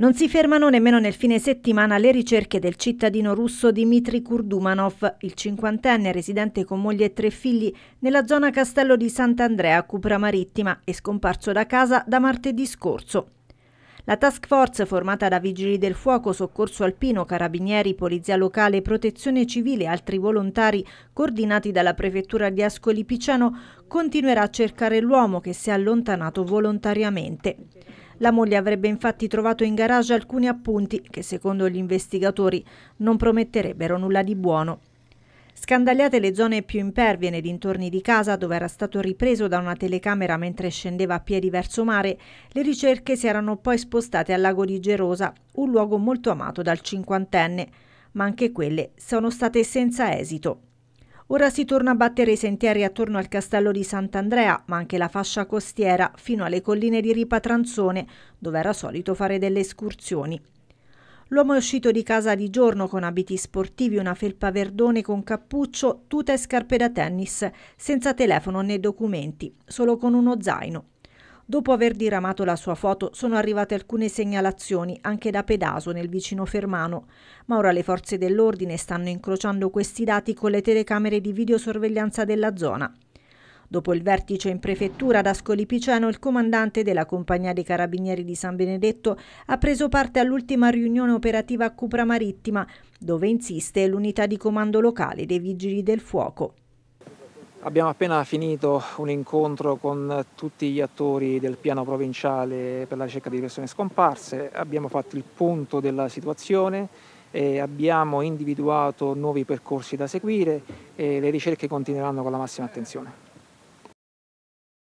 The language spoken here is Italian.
Non si fermano nemmeno nel fine settimana le ricerche del cittadino russo Dmitry Kurdumanov, il cinquantenne residente con moglie e tre figli nella zona Castello di Sant'Andrea a Cupra Marittima e scomparso da casa da martedì scorso. La task force formata da vigili del fuoco, soccorso alpino, carabinieri, polizia locale, protezione civile e altri volontari coordinati dalla prefettura di Ascoli Piceno continuerà a cercare l'uomo che si è allontanato volontariamente. La moglie avrebbe infatti trovato in garage alcuni appunti che secondo gli investigatori non prometterebbero nulla di buono. Scandagliate le zone più impervie nei dintorni di casa, dove era stato ripreso da una telecamera mentre scendeva a piedi verso mare, le ricerche si erano poi spostate al lago di Gerosa, un luogo molto amato dal cinquantenne, ma anche quelle sono state senza esito. Ora si torna a battere i sentieri attorno al castello di Sant'Andrea, ma anche la fascia costiera fino alle colline di Ripatranzone, dove era solito fare delle escursioni. L'uomo è uscito di casa di giorno con abiti sportivi, una felpa verdone con cappuccio, tuta e scarpe da tennis, senza telefono né documenti, solo con uno zaino. Dopo aver diramato la sua foto sono arrivate alcune segnalazioni anche da Pedaso nel vicino Fermano, ma ora le forze dell'ordine stanno incrociando questi dati con le telecamere di videosorveglianza della zona. Dopo il vertice in prefettura ad Ascoli Piceno, il comandante della compagnia dei carabinieri di San Benedetto ha preso parte all'ultima riunione operativa a Cupra Marittima, dove insiste l'unità di comando locale dei vigili del fuoco. Abbiamo appena finito un incontro con tutti gli attori del piano provinciale per la ricerca di persone scomparse, abbiamo fatto il punto della situazione, abbiamo individuato nuovi percorsi da seguire e le ricerche continueranno con la massima attenzione.